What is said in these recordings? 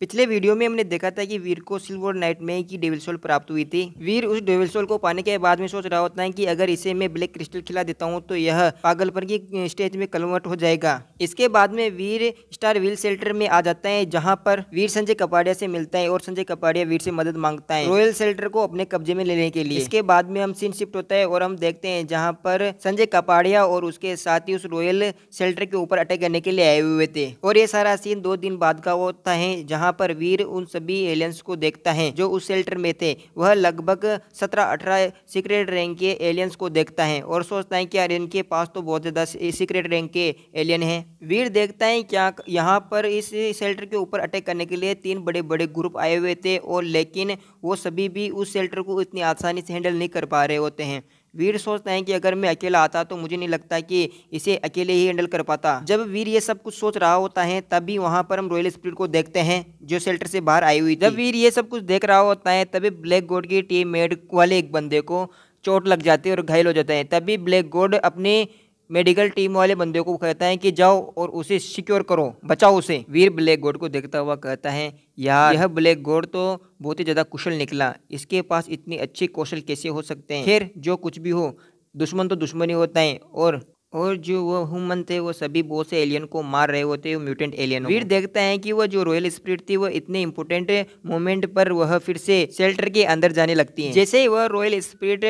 पिछले वीडियो में हमने देखा था कि वीर को सिल्वर नाइट में की डेविल सोल प्राप्त हुई थी वीर उस डेविल सोल को पाने के बाद में सोच रहा होता है कि अगर इसे मैं ब्लैक क्रिस्टल खिला देता हूँ तो यह पागलपन की स्टेज में कन्वर्ट हो जाएगा इसके बाद में वीर स्टार व्हील सेल्टर में आ जाता है जहाँ पर वीर संजय कपाड़िया से मिलता है और संजय कपाड़िया वीर से मदद मांगता है रॉयल सेल्टर को अपने कब्जे में लेने के लिए इसके बाद में हम सीन शिफ्ट होता है और हम देखते हैं जहाँ पर संजय कपाड़िया और उसके साथ ही उस रॉयल सेल्टर के ऊपर अटैक करने के लिए आए हुए थे और ये सारा सीन दो दिन बाद का होता है जहाँ जहां पर वीर उन सभी एलियंस को देखता है जो उस शेल्टर में थे वह लगभग सत्रह अठारह सीक्रेट रैंक के एलियंस को देखता है और सोचता है कि यार इनके पास तो बहुत ज़्यादा सीक्रेट रैंक के एलियन है वीर देखता है क्या यहाँ पर इस शेल्टर के ऊपर अटैक करने के लिए तीन बड़े बड़े ग्रुप आए हुए थे और लेकिन वो सभी भी उस शेल्टर को इतनी आसानी से हैंडल नहीं कर पा रहे होते हैं वीर सोचते हैं कि अगर मैं अकेला आता तो मुझे नहीं लगता कि इसे अकेले ही हैंडल कर पाता जब वीर ये सब कुछ सोच रहा होता है तभी वहाँ पर हम रॉयल स्प्रिट को देखते हैं जो शेल्टर से बाहर आई हुई जब वीर ये सब कुछ देख रहा होता है तभी ब्लैक गोड की टीम मेड वाले एक बंदे को चोट लग जाती है और घायल हो जाते हैं तभी ब्लैक गोड अपने मेडिकल टीम वाले बंदे को कहता है कि जाओ और उसे सिक्योर करो बचाओ उसे वीर ब्लैक गोड को देखता हुआ कहता है यार यह ब्लैक गोड तो बहुत ही ज़्यादा कुशल निकला इसके पास इतनी अच्छी कौशल कैसे हो सकते हैं फिर जो कुछ भी हो दुश्मन तो दुश्मन ही होता है और और जो वो ह्यूमन थे वो सभी बहुत से एलियन को मार रहे होते वो म्यूटेंट एलियन वीर देखता है कि वो जो रॉयल स्प्रिट थी वो इतने इंपोर्टेंट मोमेंट पर वह फिर से शेल्टर के अंदर जाने लगती है जैसे ही वह रॉयल स्प्रिट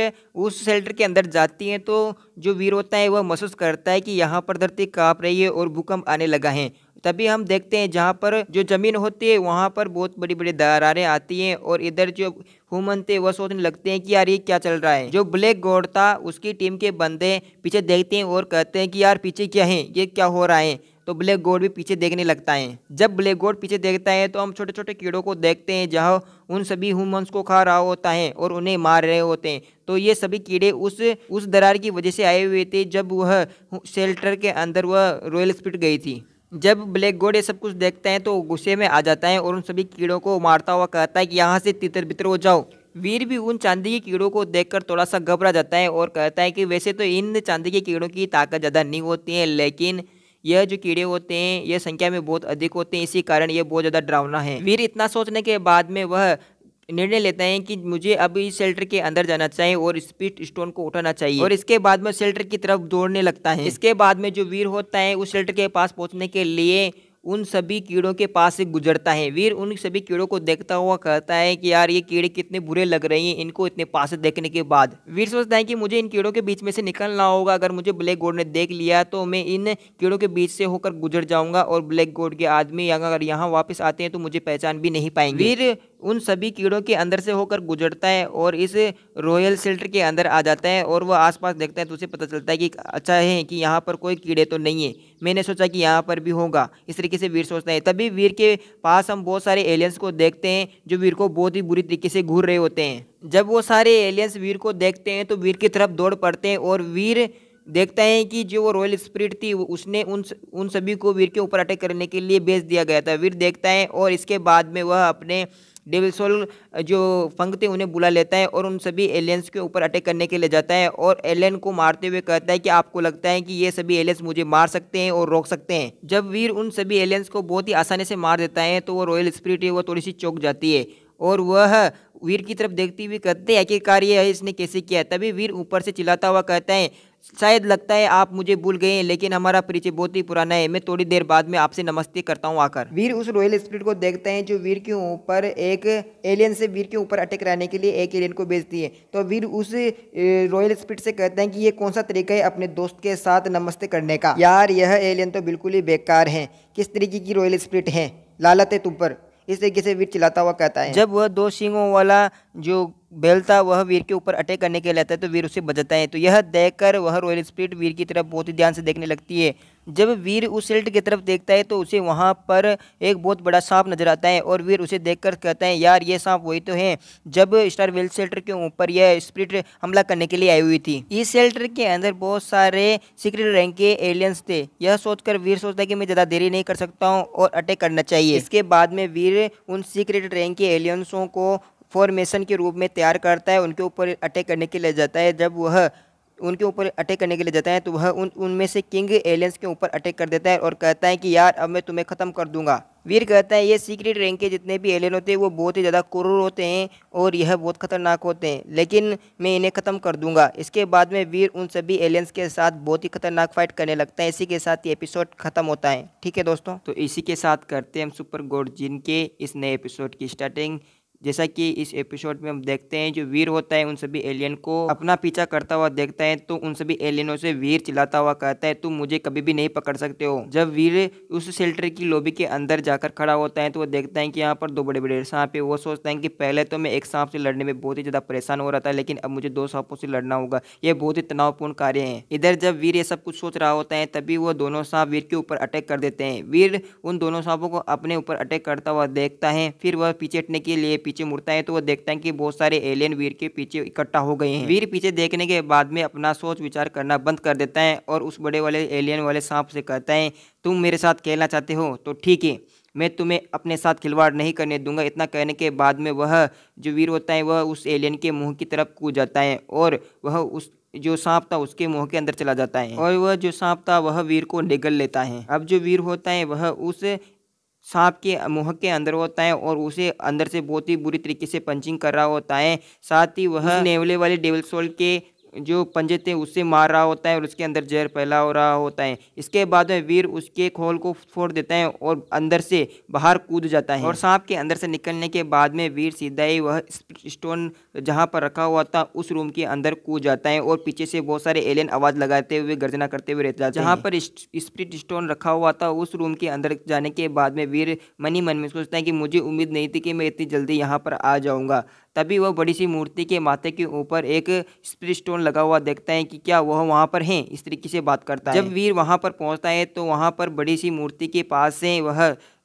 उस शेल्टर के अंदर जाती है तो जो वीर होता है वह महसूस करता है कि यहाँ पर धरती काँप रही है और भूकंप आने लगा है तभी हम देखते हैं जहाँ पर जो ज़मीन होती है वहाँ पर बहुत बड़ी बड़ी दरारें आती हैं और इधर जो हुमन थे वह सोचने लगते हैं कि यार ये क्या चल रहा है जो ब्लैक गोड था उसकी टीम के बंदे पीछे देखते हैं और कहते हैं कि यार पीछे क्या है ये क्या हो रहा है तो ब्लैक गोड भी पीछे देखने लगता है जब ब्लैक गोड पीछे देखता है तो हम छोटे छोटे कीड़ों को देखते हैं जहाँ उन सभी हुमन्स को खा रहा होता है और उन्हें मार रहे होते हैं तो ये सभी कीड़े उस उस दरार की वजह से आए हुए थे जब वह शेल्टर के अंदर वह रॉयल स्पीड गई थी जब ब्लैक गोड ये सब कुछ देखते हैं तो गुस्से में आ जाता है और उन सभी कीड़ों को मारता हुआ कहता है कि यहाँ से तितर बितर हो जाओ वीर भी उन चांदी के कीड़ों को देखकर थोड़ा सा घबरा जाता है और कहता है कि वैसे तो इन चांदी के कीड़ों की ताकत ज़्यादा नहीं होती है लेकिन यह जो कीड़े होते हैं यह संख्या में बहुत अधिक होते हैं इसी कारण यह बहुत ज़्यादा डरावना है वीर इतना सोचने के बाद में वह निर्णय लेते हैं कि मुझे अब इस शेल्टर के अंदर जाना चाहिए और स्पीड स्टोन को उठाना चाहिए और इसके बाद में शेल्टर की तरफ दौड़ने लगता है इसके बाद में जो वीर होता है उस शेल्टर के पास पहुंचने के लिए उन सभी कीड़ों के पास से गुजरता है वीर उन सभी कीड़ों को देखता हुआ कहता है कि यार ये कीड़े कितने बुरे लग रहे हैं इनको इतने पास से देखने के बाद वीर सोचता है कि मुझे इन कीड़ों के बीच में से निकलना होगा अगर मुझे ब्लैक गोड ने देख लिया तो मैं इन कीड़ों के बीच से होकर गुजर जाऊंगा और ब्लैक गोड के आदमी अगर यहाँ वापस आते हैं तो मुझे पहचान भी नहीं पाएंगे वीर उन सभी कीड़ों के अंदर से होकर गुजरता है और इस रॉयल सेल्टर के अंदर आ जाता है और वह आसपास देखता है तो उसे पता चलता है कि अच्छा है कि यहाँ पर कोई कीड़े तो नहीं है मैंने सोचा कि यहाँ पर भी होगा इस तरीके से वीर सोचता है तभी वीर के पास हम बहुत सारे एलियंस को देखते हैं जो वीर को बहुत ही बुरी तरीके से घूर रहे होते हैं जब वो सारे एलियंस वीर को देखते हैं तो वीर की तरफ दौड़ पड़ते हैं और वीर देखता है कि जो वो रॉयल स्प्रिट थी उसने उन उन सभी को वीर के ऊपर अटैक करने के लिए भेज दिया गया था वीर देखता है और इसके बाद में वह अपने डेविल सोल जो फंक थे उन्हें बुला लेता है और उन सभी एलियंस के ऊपर अटैक करने के लिए जाता है और एलियन को मारते हुए कहता है कि आपको लगता है कि ये सभी एलियंस मुझे मार सकते हैं और रोक सकते हैं जब वीर उन सभी एलियंस को बहुत ही आसानी से मार देता है तो वो रॉयल स्प्रिट है वो थोड़ी सी चौक जाती है और वह वीर की तरफ देखती हुई कहते हैं आखिरकार ये इसने कैसे किया तभी वीर ऊपर से चिल्लाता हुआ कहता है शायद लगता है आप मुझे भूल गए हैं लेकिन हमारा परिचय बहुत ही पुराना है मैं थोड़ी देर बाद में आपसे नमस्ते करता हूं आकर वीर उस रॉयल स्प्रिट को देखते हैं जो वीर के ऊपर एक एलियन से वीर के ऊपर अटैक रहने के लिए एक एलियन को भेजती है तो वीर उस रॉयल स्प्रिट से कहते हैं कि ये कौन सा तरीका है अपने दोस्त के साथ नमस्ते करने का यार यह एलियन तो बिल्कुल ही बेकार है किस तरीके की रॉयल स्प्रिट है लालत है तुम पर इस तरीके से वीर चिल्लाता हुआ कहता है जब वह दो सिंगों वाला जो बेल था वह वीर के ऊपर अटैक करने के लिए आता है तो वीर उसे बचाता है तो यह देखकर वह रॉयल स्प्रिट वीर की तरफ बहुत ही ध्यान से देखने लगती है जब वीर उस सिल्ट की तरफ देखता है तो उसे वहाँ पर एक बहुत बड़ा सांप नजर आता है और वीर उसे देखकर कहता है यार ये सांप वही तो है जब स्टार वेल सेल्टर के ऊपर यह स्प्रिट हमला करने के लिए आई हुई थी इस सेल्टर के अंदर बहुत सारे सीक्रेट रैंक के एलियंस थे यह सोचकर वीर सोचता है कि मैं ज़्यादा देरी नहीं कर सकता हूँ और अटैक करना चाहिए इसके बाद में वीर उन सीक्रेट रैंक के एलियंसों को फॉर्मेशन के रूप में तैयार करता है उनके ऊपर अटैक करने के लिए जाता है जब वह उनके ऊपर अटैक करने के लिए जाता है तो वह उन उनमें से किंग एलियंस के ऊपर अटैक कर देता है और कहता है कि यार अब मैं तुम्हें ख़त्म कर दूंगा वीर कहता है ये सीक्रेट रैंक के जितने भी एलियन होते हैं वो बहुत ही ज़्यादा क्रूर होते हैं और यह बहुत खतरनाक होते हैं लेकिन मैं इन्हें ख़त्म कर दूंगा इसके बाद में वीर उन सभी एलियंस के साथ बहुत ही खतरनाक फाइट करने लगता है इसी के साथ ये एपिसोड ख़त्म होता है ठीक है दोस्तों तो इसी के साथ करते हैं हम सुपर गोड जिन के इस नए एपिसोड की स्टार्टिंग जैसा कि इस एपिसोड में हम देखते हैं जो वीर होता है उन सभी एलियन को अपना पीछा करता हुआ देखता है तो उन सभी एलियनों से वीर चिल्लाता हुआ कहता है तुम मुझे कभी भी नहीं पकड़ सकते हो जब वीर उस शेल्टर की लॉबी के अंदर जाकर खड़ा होता है तो वो देखता है कि यहाँ पर दो बड़े बड़े सांप है वो सोचता है कि पहले तो मैं एक सांप से लड़ने में बहुत ही ज़्यादा परेशान हो रहा था लेकिन अब मुझे दो सांपों से लड़ना होगा ये बहुत ही तनावपूर्ण कार्य है इधर जब वीर ये सब कुछ सोच रहा होता है तभी वो दोनों सांप वीर के ऊपर अटैक कर देते हैं वीर उन दोनों सांपों को अपने ऊपर अटैक करता हुआ देखता है फिर वह पीछे हटने के लिए पीछे मुड़ता है तो वो देखता है कि बहुत सारे एलियन वीर के पीछे इकट्ठा हो गए हैं वीर पीछे देखने के बाद में अपना सोच विचार करना बंद कर देता है और उस बड़े वाले एलियन वाले सांप से कहता है तुम मेरे साथ खेलना चाहते हो तो ठीक है मैं तुम्हें अपने साथ खिलवाड़ नहीं करने दूंगा इतना कहने के बाद में वह जो वीर होता है वह उस एलियन के मुँह की तरफ कूद जाता है और वह उस जो सांप था उसके मुंह के अंदर चला जाता है और वह जो सांप था वह वीर को निगल लेता है अब जो वीर होता है वह उस सांप के मुँह के अंदर होता है और उसे अंदर से बहुत ही बुरी तरीके से पंचिंग कर रहा होता है साथ ही वह नेवले वाले डेविल सोल के जो पंजे थे उससे मार रहा होता है और उसके अंदर जहर फैला हो रहा होता है इसके बाद में वीर उसके खोल को फोड़ देता है और अंदर से बाहर कूद जाता है और सांप के अंदर से निकलने के बाद में वीर सीधा ही वह स्टोन जहाँ पर रखा हुआ था उस रूम के अंदर कूद जाता है और पीछे से बहुत सारे एलियन आवाज़ लगाते हुए गर्जना करते हुए रहता है जहाँ पर स्प्रिट स्टोन रखा हुआ था उस रूम के अंदर जाने के बाद में वीर मनी मन में सोचता है कि मुझे उम्मीद नहीं थी कि मैं इतनी जल्दी यहाँ पर आ जाऊँगा तभी वह बड़ी सी मूर्ति के माथे के ऊपर एक स्प्रिट स्टोन फोन लगा हुआ देखता है कि क्या वह वहाँ पर हैं इस तरीके से बात करता है जब वीर वहाँ पर पहुँचता है तो वहाँ पर बड़ी सी मूर्ति के पास से वह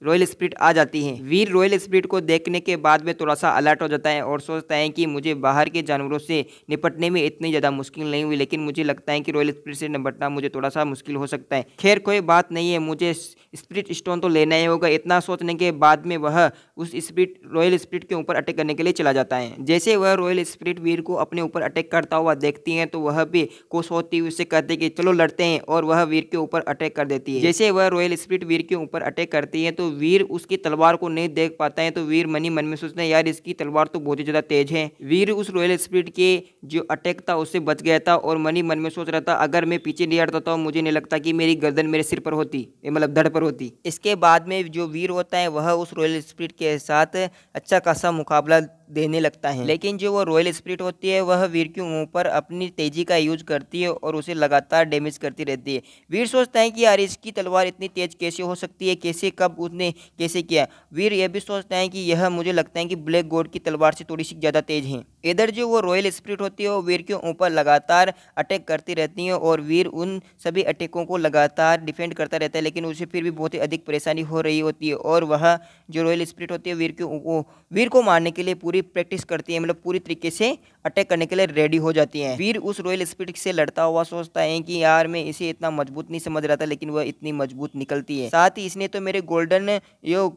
रॉयल स्प्रिट आ जाती है वीर रॉयल स्प्रिट को देखने के बाद में थोड़ा सा अलर्ट हो जाता है और सोचता है कि मुझे बाहर के जानवरों से निपटने में इतनी ज़्यादा मुश्किल नहीं हुई लेकिन मुझे लगता है कि रॉयल स्प्रिट से निपटना मुझे थोड़ा सा मुश्किल हो सकता है खैर कोई बात नहीं है मुझे स्प्रिट स्टोन तो लेना ही होगा इतना सोचने के बाद में वह उस स्प्रिट रॉयल स्प्रिट के ऊपर अटैक करने के लिए चला जाता है जैसे वह रॉयल स्प्रिट वीर को अपने ऊपर अटैक करता हुआ देखती है तो वह भी खुश होती हुई उससे कहते हैं कि चलो लड़ते हैं और वह वीर के ऊपर अटैक कर देती है जैसे वह रॉयल स्प्रिट वीर के ऊपर अटैक करती है तो वीर उसकी तलवार को नहीं देख पाता है तो वीर मनी मन में सोचते हैं यार इसकी तलवार तो बहुत ही ज़्यादा तेज है वीर उस रॉयल स्प्रिट के जो अटैक था उससे बच गया था और मनी मन में सोच रहा था अगर मैं पीछे नहीं हटता था तो मुझे नहीं लगता कि मेरी गर्दन मेरे सिर पर होती मतलब धड़ पर होती इसके बाद में जो वीर होता है वह उस रॉयल स्प्रिट के साथ अच्छा खासा मुकाबला देने लगता है लेकिन जो वो रॉयल स्प्रिट होती है वह वीर के मुंह पर अपनी तेजी का यूज करती है और उसे लगातार डैमेज करती रहती है वीर सोचता है कि यार इसकी तलवार इतनी तेज कैसे हो सकती है कैसे कब उसने कैसे किया वीर यह भी सोचता है कि यह मुझे लगता है कि ब्लैक गोड की तलवार से थोड़ी सी ज़्यादा तेज है इधर जो वो रॉयल स्प्रिट होती है वो वीर के ऊपर लगातार अटैक करती रहती है और वीर उन सभी अटैकों को लगातार डिफेंड करता रहता है लेकिन उसे फिर भी बहुत ही अधिक परेशानी हो रही होती है और वह जो रॉयल स्प्रिट होती है वीर के वीर को मारने के लिए पूरी प्रैक्टिस करती है मतलब पूरी तरीके से अटैक करने के लिए रेडी हो जाती है वीर उस रॉयल स्प्रिट से लड़ता हुआ सोचता है कि यार मैं इसे इतना मजबूत नहीं समझ रहा था लेकिन वह इतनी मजबूत निकलती है साथ ही इसने तो मेरे गोल्डन यो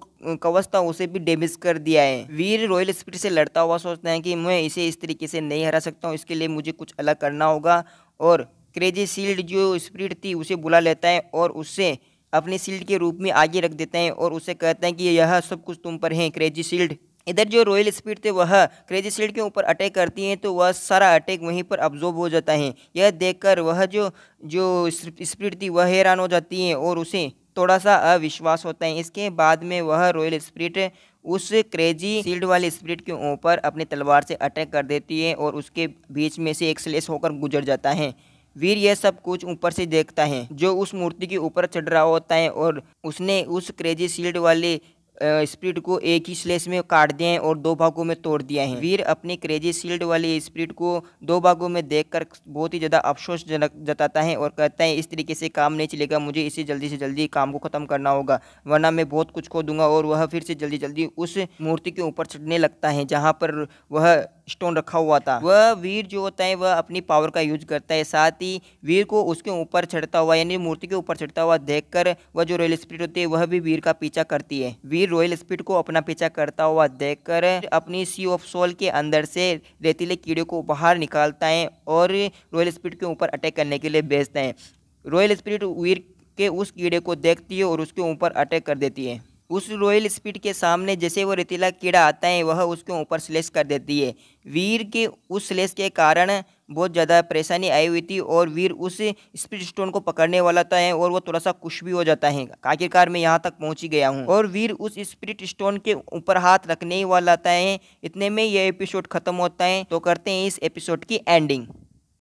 कवच था उसे भी डैमेज कर दिया है वीर रॉयल स्पीड से लड़ता हुआ सोचता है कि मैं इसे इस तरीके से नहीं हरा सकता हूँ इसके लिए मुझे कुछ अलग करना होगा और क्रेजी सील्ड जो स्प्रिट थी उसे बुला लेता है और उससे अपने शील्ड के रूप में आगे रख देता है और उसे कहते हैं कि यह सब कुछ तुम पर है क्रेजी सील्ड इधर जो रॉयल स्पीड थे वह क्रेजी सील्ड के ऊपर अटैक करती हैं तो वह सारा अटैक वहीं पर अब्जॉर्ब हो जाता है यह देखकर वह जो जो स्पीड थी वह हैरान हो जाती है और उसे थोड़ा सा अविश्वास होता है इसके बाद में वह रॉयल स्प्रिट उस क्रेजी शील्ड वाले स्प्रिट के ऊपर अपनी तलवार से अटैक कर देती है और उसके बीच में से एक स्लेस होकर गुजर जाता है वीर यह सब कुछ ऊपर से देखता है जो उस मूर्ति के ऊपर चढ़ रहा होता है और उसने उस क्रेजी शील्ड वाले स्प्रिट को एक ही स्लेस में काट दिए हैं और दो भागों में तोड़ दिया है वीर अपने क्रेजी शील्ड वाले स्प्रिट को दो भागों में देखकर बहुत ही ज़्यादा जनक जताता है और कहता है इस तरीके से काम नहीं चलेगा मुझे इसे जल्दी से जल्दी काम को ख़त्म करना होगा वरना मैं बहुत कुछ खो दूंगा और वह फिर से जल्दी जल्दी उस मूर्ति के ऊपर चढ़ने लगता है जहाँ पर वह स्टोन रखा हुआ था वह वीर जो होता है वह अपनी पावर का यूज करता है साथ ही वीर को उसके ऊपर चढ़ता हुआ यानी मूर्ति के ऊपर चढ़ता हुआ देखकर वह जो रॉयल स्पीड होती है वह भी वीर का पीछा करती है वीर रॉयल स्पीड को अपना पीछा करता हुआ देखकर अपनी सी ऑफ सोल के अंदर से रेतीले कीड़े को बाहर निकालता है और रॉयल स्पीड के ऊपर अटैक करने के लिए बेचते हैं रॉयल स्पीड वीर के उस कीड़े को देखती है और उसके ऊपर अटैक कर देती है उस रॉयल स्पीड के सामने जैसे वो रेतीला कीड़ा आता है वह उसके ऊपर स्लेस कर देती है वीर के उस स्लेस के कारण बहुत ज़्यादा परेशानी आई हुई थी और वीर उस स्पीड स्टोन को पकड़ने वाला था तो है और वो थोड़ा सा कुछ भी हो जाता है आखिरकार मैं यहाँ तक पहुँच ही गया हूँ और वीर उस स्पीड स्टोन के ऊपर हाथ रखने ही वाला था तो है इतने में यह एपिसोड खत्म होता है तो करते हैं इस एपिसोड की एंडिंग